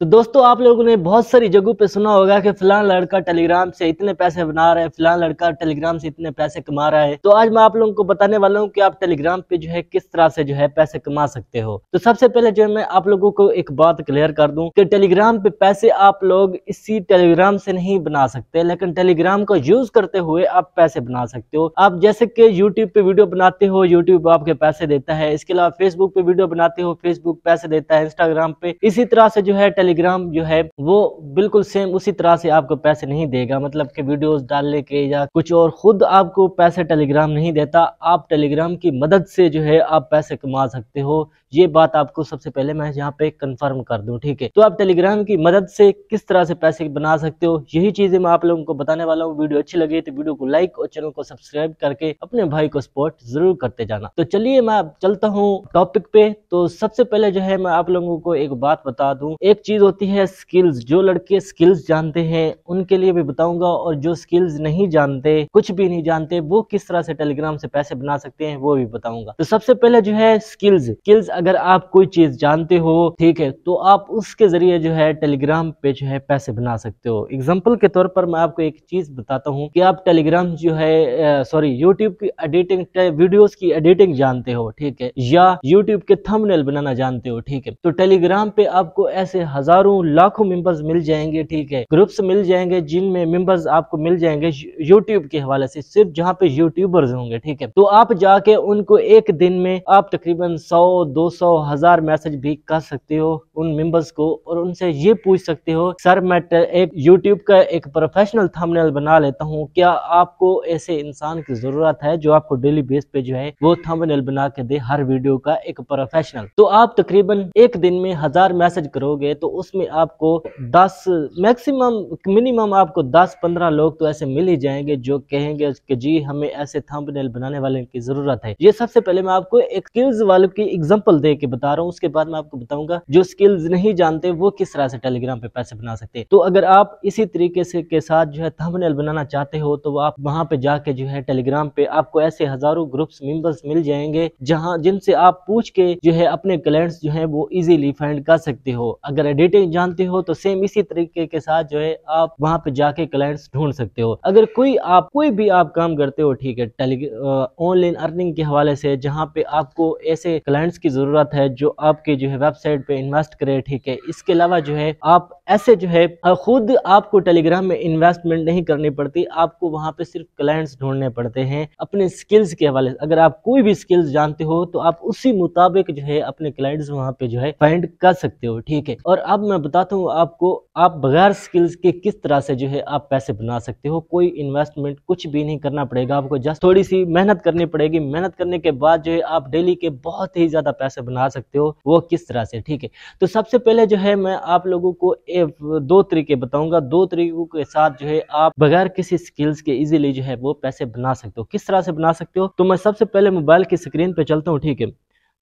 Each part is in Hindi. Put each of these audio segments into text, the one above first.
तो दोस्तों आप लोगों ने बहुत सारी जगहों पे सुना होगा कि फिलहाल लड़का टेलीग्राम से इतने पैसे बना रहा है फिलहाल लड़का टेलीग्राम से इतने पैसे कमा रहा है तो आज मैं आप लोगों को बताने वाला हूँ कि आप टेलीग्राम पे जो है किस तरह से जो है पैसे कमा सकते हो तो सबसे पहले जो मैं आप लोगों को एक बात क्लियर कर दूँ की टेलीग्राम पे पैसे आप लोग इसी टेलीग्राम से नहीं बना सकते लेकिन टेलीग्राम को यूज करते हुए आप पैसे बना सकते हो आप जैसे कि यूट्यूब पे वीडियो बनाते हो यूट्यूब आपके पैसे देता है इसके अलावा फेसबुक पे वीडियो बनाते हो फेसबुक पैसे देता है इंस्टाग्राम पे इसी तरह से जो है टेलीग्राम जो है वो बिल्कुल सेम उसी तरह से आपको पैसे नहीं देगा मतलब कि वीडियोस डालने के या कुछ और खुद आपको पैसे टेलीग्राम नहीं देता आप टेलीग्राम की मदद से जो है आप पैसे कमा सकते हो ये बात आपको सबसे पहले मैं यहाँ पे कंफर्म कर दू ठीक है तो आप टेलीग्राम की मदद से किस तरह से पैसे बना सकते हो यही चीजें मैं आप लोगों को बताने वाला हूँ वीडियो अच्छी लगी तो वीडियो को लाइक और चैनल को सब्सक्राइब करके अपने भाई को सपोर्ट जरूर करते जाना तो चलिए मैं चलता हूँ टॉपिक पे तो सबसे पहले जो है मैं आप लोगों को एक बात बता दू एक चीज होती है स्किल्स जो लड़के स्किल्स जानते हैं उनके लिए भी बताऊंगा और जो स्किल्स नहीं जानते कुछ भी नहीं जानते वो किस तरह से टेलीग्राम से पैसे बना सकते हैं वो भी बताऊंगा तो सबसे पहले जो है स्किल्स स्किल्स अगर आप कोई चीज जानते हो ठीक है तो आप उसके जरिए जो है टेलीग्राम पे जो है पैसे बना सकते हो एग्जाम्पल के तौर पर मैं आपको एक चीज बताता हूँ कि आप टेलीग्राम जो है सॉरी यूट्यूब की एडिटिंग वीडियोस की एडिटिंग जानते हो ठीक है या यूट्यूब के थंबनेल बनाना जानते हो ठीक है तो टेलीग्राम पे आपको ऐसे हजारों लाखों मेंबर्स मिल जाएंगे ठीक है ग्रुप्स मिल जाएंगे जिनमें मेंबर्स आपको मिल जाएंगे यूट्यूब के हवाले से सिर्फ जहाँ पे यूट्यूबर्स होंगे ठीक है तो आप जाके उनको एक दिन में आप तकरीबन सौ दो सौ हजार मैसेज भी कर सकते हो उन मेंबर्स को और उनसे ये पूछ सकते हो सर मैं एक यूट्यूब का एक प्रोफेशनल थंबनेल बना लेता हूँ क्या आपको ऐसे इंसान की जरूरत है जो आपको डेली बेस पे जो है वो थंबनेल बना के दे हर वीडियो का एक प्रोफेशनल तो आप तकरीबन एक दिन में हजार मैसेज करोगे तो उसमें आपको दस मैक्सिमम मिनिमम आपको दस पंद्रह लोग तो ऐसे मिल ही जाएंगे जो कहेंगे कि जी हमें ऐसे थंबनेल बनाने वाले की जरूरत है ये सबसे पहले मैं आपको एक स्किल्स वालों की एग्जाम्पल एग्जाम्पल दे के बता रहा हूँ उसके बाद मैं आपको बताऊंगा जो स्किल्स नहीं जानते वो किस तरह से टेलीग्राम पे पैसे बना सकते तो अगर आप इसी तरीके से के साथ जो है थंबनेल बनाना चाहते हो तो आप वहाँ पे जाके जो है टेलीग्राम पे आपको ऐसे हजारों ग्रुप्स मेंबर्स मिल जाएंगे जहाँ जिनसे आप पूछ के जो है अपने क्लाइंट्स जो है वो इजीली फाइंड कर सकते हो अगर एडिटिंग जानते हो तो सेम इसी तरीके के साथ जो है आप वहाँ पे जाके क्लाइंट्स ढूंढ सकते हो अगर कोई आप कोई भी आप काम करते हो ठीक है ऑनलाइन अर्निंग के हवाले से जहाँ पे आपको ऐसे क्लाइंट्स की जरूरत ज़रूरत है जो आपके जो है वेबसाइट पे इन्वेस्ट करे ठीक है इसके अलावा जो है आप ऐसे जो है खुद आपको टेलीग्राम में इन्वेस्टमेंट नहीं करनी पड़ती आपको वहां पे सिर्फ क्लाइंट्स ढूंढने पड़ते हैं अपने स्किल्स के हवाले से अगर आप कोई भी स्किल्स जानते हो तो आप उसी मुताबिक जो है अपने क्लाइंट्स वहां पे जो है फाइंड कर सकते हो ठीक है और अब मैं बताता हूँ आपको आप बगैर स्किल्स के किस तरह से जो है आप पैसे बना सकते हो कोई इन्वेस्टमेंट कुछ भी नहीं करना पड़ेगा आपको जस्ट थोड़ी सी मेहनत करनी पड़ेगी मेहनत करने के बाद जो है आप डेली के बहुत ही ज्यादा पैसे बना सकते हो वो किस तरह से ठीक है तो सबसे पहले जो है मैं आप लोगों को दो तरीके बताऊंगा दो तरीकों के साथ जो है आप बगैर किसी स्किल्स के इजीली जो है वो पैसे बना सकते हो किस तरह से बना सकते हो तो मैं सबसे पहले मोबाइल की स्क्रीन पे चलता हूँ ठीक है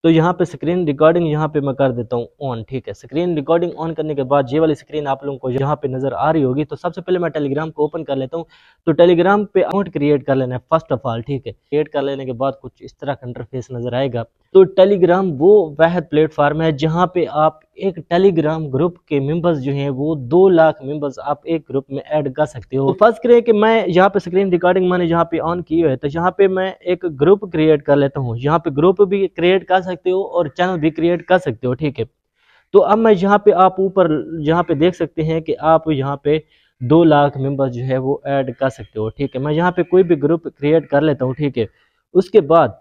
तो यहाँ पे स्क्रीन रिकॉर्डिंग यहाँ पे मैं कर देता हूँ ऑन ठीक है स्क्रीन रिकॉर्डिंग ऑन करने के बाद ये वाली स्क्रीन आप लोगों को यहाँ पे नजर आ रही होगी तो सबसे पहले मैं टेलीग्राम को ओपन कर लेता हूँ तो टेलीग्राम पे अकाउंट क्रिएट कर लेना है फर्स्ट ऑफ ऑल ठीक है क्रिएट कर लेने के बाद कुछ इस तरह का इंटरफेस नजर आएगा तो टेलीग्राम वो वह प्लेटफार्म है जहाँ पे आप एक टेलीग्राम ग्रुप के मेंबर्स जो हैं वो दो लाख मेंबर्स आप एक ग्रुप में ऐड कर सकते हो तो फर्स्ट करें कि मैं यहाँ पे स्क्रीन रिकॉर्डिंग मैंने यहाँ पे ऑन की है तो यहाँ पे मैं एक ग्रुप क्रिएट कर लेता हूँ यहाँ पे ग्रुप भी क्रिएट कर सकते हो और चैनल भी क्रिएट कर सकते हो ठीक है तो अब मैं यहाँ पे आप ऊपर यहाँ पे देख सकते हैं कि आप यहाँ पे दो लाख मेंबर जो है वो ऐड कर सकते हो ठीक है मैं यहाँ पे कोई भी ग्रुप क्रिएट कर लेता हूँ ठीक है उसके बाद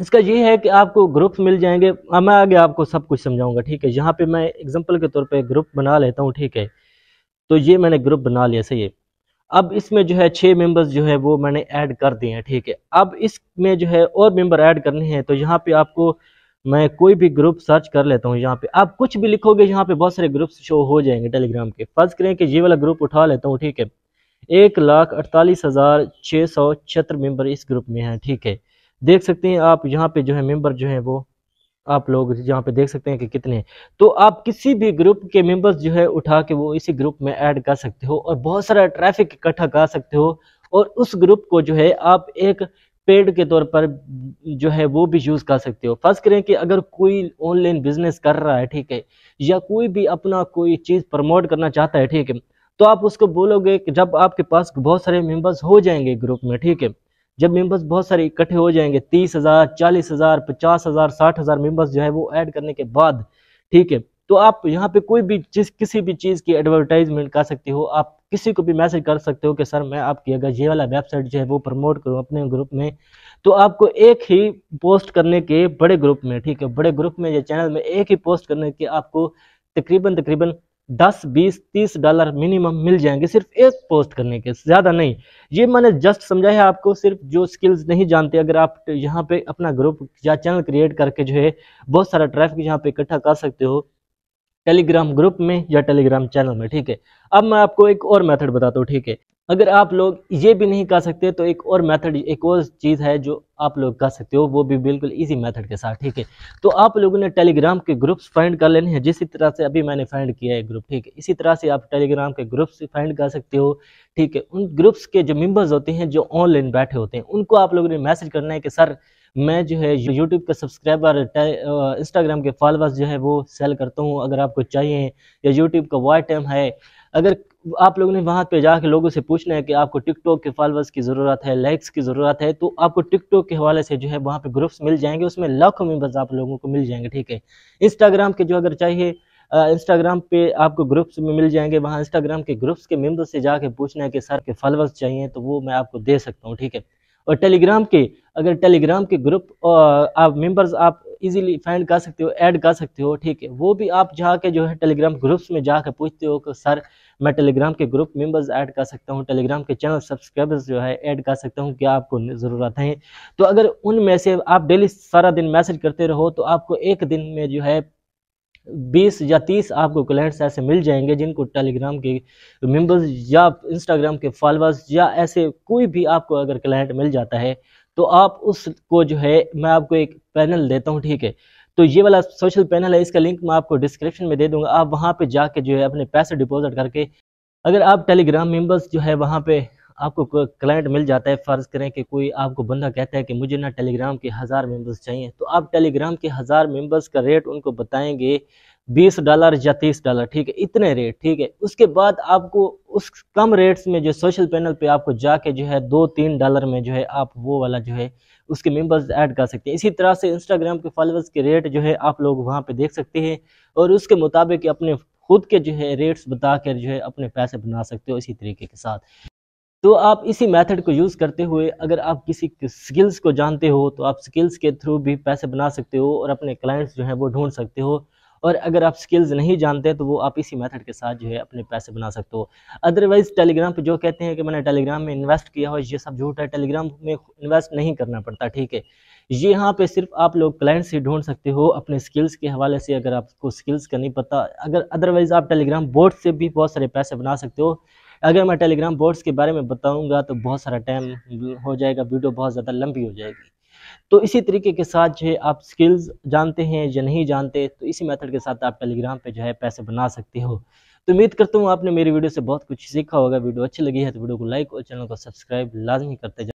इसका ये है कि आपको ग्रुप्स मिल जाएंगे अब मैं आगे आपको सब कुछ समझाऊंगा ठीक है यहाँ पे मैं एग्जांपल के तौर पे ग्रुप बना लेता हूँ ठीक है तो ये मैंने ग्रुप बना लिया सही है अब इसमें जो है छः मेंबर्स जो है वो मैंने ऐड कर दिए हैं ठीक है अब इसमें जो है और मेंबर ऐड करने हैं तो यहाँ पर आपको मैं कोई भी ग्रुप सर्च कर लेता हूँ यहाँ पर आप कुछ भी लिखोगे यहाँ पर बहुत सारे ग्रुप्स शो हो जाएंगे टेलीग्राम के फर्ज करें कि ये वाला ग्रुप उठा लेता हूँ ठीक है एक लाख अड़तालीस हज़ार छः सौ छहत्तर मेम्बर इस ग्रुप में हैं ठीक है देख सकते हैं आप यहाँ पे जो है मेंबर जो है वो आप लोग यहाँ पे देख सकते हैं कि कितने तो आप किसी भी ग्रुप के मेंबर्स जो है उठा के वो इसी ग्रुप में ऐड कर सकते हो और बहुत सारा ट्रैफिक इकट्ठा कर सकते हो और उस ग्रुप को जो है आप एक पेड के तौर पर जो है वो भी यूज़ कर सकते हो फर्स्ट करें कि अगर कोई ऑनलाइन बिजनेस कर रहा है ठीक है या कोई भी अपना कोई चीज़ प्रमोट करना चाहता है ठीक है तो आप उसको बोलोगे कि जब आपके पास बहुत सारे मेंबर्स हो जाएंगे ग्रुप में ठीक है जब मेम्बर्स बहुत सारे इकट्ठे हो जाएंगे तीस हज़ार चालीस हज़ार पचास हज़ार साठ हज़ार मेम्बर्स जो है वो ऐड करने के बाद ठीक है तो आप यहाँ पे कोई भी चीज किसी भी चीज़ की एडवर्टाइजमेंट कर सकते हो आप किसी को भी मैसेज कर सकते हो कि सर मैं आपकी अगर ये वाला वेबसाइट जो है वो प्रमोट करूँ अपने ग्रुप में तो आपको एक ही पोस्ट करने के बड़े ग्रुप में ठीक है बड़े ग्रुप में या चैनल में एक ही पोस्ट करने के आपको तकरीबन तकरीबन दस बीस तीस डॉलर मिनिमम मिल जाएंगे सिर्फ एक पोस्ट करने के ज़्यादा नहीं ये मैंने जस्ट समझा है आपको सिर्फ जो स्किल्स नहीं जानते अगर आप यहाँ पे अपना ग्रुप या चैनल क्रिएट करके जो है बहुत सारा ट्रैफिक यहाँ पे इकट्ठा कर सकते हो टेलीग्राम ग्रुप में या टेलीग्राम चैनल में ठीक है अब मैं आपको एक और मैथड बताता हूँ ठीक है अगर आप लोग ये भी नहीं कर सकते तो एक और मेथड एक और चीज़ है जो आप लोग कर सकते हो वो भी बिल्कुल इजी मेथड के साथ ठीक है तो आप लोगों ने टेलीग्राम के ग्रुप्स फाइंड कर लेने हैं जिस तरह से अभी मैंने फाइंड किया है ग्रुप ठीक है इसी तरह से आप टेलीग्राम के ग्रुप्स फाइंड कर सकते हो ठीक है उन ग्रुप्स के जो मेम्बर्स होते हैं जो ऑनलाइन बैठे होते हैं उनको आप लोगों ने मैसेज करना है कि सर मैं जो है यूट्यूब के सब्सक्राइबर इंस्टाग्राम के फॉलोअर्स जो है वो सेल करता हूँ अगर आपको चाहिए या यूट्यूब का वाई टाइम है अगर आप लोगों ने वहाँ पे जाके लोगों से पूछना है कि आपको टिकटॉक के फॉलोअर्स की ज़रूरत है लाइक्स की ज़रूरत है तो आपको टिकटॉक के हवाले से जो है वहाँ पे ग्रुप्स मिल जाएंगे उसमें लाखों मेम्बर्स आप लोगों को मिल जाएंगे ठीक है इंस्टाग्राम के जो अगर चाहिए इंस्टाग्राम पे आपको ग्रुप्स में मिल जाएंगे वहाँ इंस्टाग्राम के ग्रुप्स के मेम्बर से जाके पूछना है कि सर के फॉलोअर्स चाहिए तो वो मैं आपको दे सकता हूँ ठीक है और टेलीग्राम के अगर टेलीग्राम के ग्रुप आप मेम्बर्स आप इजीली फाइंड कर सकते हो ऐड कर सकते हो ठीक है वो भी आप जाके जो है टेलीग्राम ग्रुप्स में जाके पूछते हो कि सर मैं टेलीग्राम के ग्रुप मेंबर्स ऐड कर सकता हूँ टेलीग्राम के चैनल सब्सक्राइबर्स जो है ऐड कर सकता हूँ क्या आपको ज़रूरत है तो अगर उनमें से आप डेली सारा दिन मैसेज करते रहो तो आपको एक दिन में जो है बीस या तीस आपको क्लाइंट्स ऐसे मिल जाएंगे जिनको टेलीग्राम के मेंबर्स या इंस्टाग्राम के फॉलोअर्स या ऐसे कोई भी आपको अगर क्लाइंट मिल जाता है तो आप उसको जो है मैं आपको एक पैनल देता हूँ ठीक है तो ये वाला सोशल पैनल है इसका लिंक मैं आपको डिस्क्रिप्शन में दे दूंगा आप वहाँ पे जाके जो है अपने पैसे डिपॉजिट करके अगर आप टेलीग्राम मेंबर्स जो है वहाँ पे आपको क्लाइंट मिल जाता है फ़र्ज़ करें कि कोई आपको बंदा कहता है कि मुझे ना टेलीग्राम के हज़ार मेंबर्स चाहिए तो आप टेलीग्राम के हज़ार मेंबर्स का रेट उनको बताएंगे बीस डॉलर या तीस डॉलर ठीक है इतने रेट ठीक है उसके बाद आपको उस कम रेट्स में जो सोशल पैनल पे आपको जाके जो है दो तीन डॉलर में जो है आप वो वाला जो है उसके मेंबर्स ऐड कर सकते हैं इसी तरह से इंस्टाग्राम के फॉलोअर्स के रेट जो है आप लोग वहाँ पे देख सकते हैं और उसके मुताबिक अपने खुद के जो है रेट्स बता कर जो है अपने पैसे बना सकते हो इसी तरीके के साथ तो आप इसी मेथड को यूज़ करते हुए अगर आप किसी स्किल्स को जानते हो तो आप स्किल्स के थ्रू भी पैसे बना सकते हो और अपने क्लाइंट्स जो हैं वो ढूंढ सकते हो और अगर आप स्किल्स नहीं जानते तो वो आप इसी मेथड के साथ जो है अपने पैसे बना सकते हो अदरवाइज़ टेलीग्राम पे जो कहते हैं कि मैंने टेलीग्राम में इन्वेस्ट किया हो ये सब झूठ है टेलीग्राम में इन्वेस्ट नहीं करना पड़ता ठीक है ये यहाँ पे सिर्फ आप लोग क्लाइंट्स ही ढूंढ सकते हो अपने स्किल्स के हवाले से अगर आपको स्किल्स का नहीं पता अगर अदरवाइज़ आप टेलीग्राम बोर्ड से भी बहुत सारे पैसे बना सकते हो अगर मैं टेलीग्राम बोर्ड्स के बारे में बताऊंगा तो बहुत सारा टाइम हो जाएगा वीडियो बहुत ज़्यादा लंबी हो जाएगी तो इसी तरीके के साथ जो है आप स्किल्स जानते हैं या नहीं जानते तो इसी मेथड के साथ आप टेलीग्राम पे जो है पैसे बना सकते हो तो उम्मीद करता हूँ आपने मेरी वीडियो से बहुत कुछ सीखा होगा वीडियो अच्छी लगी है तो वीडियो को लाइक और चैनल को सब्सक्राइब लाजमी करते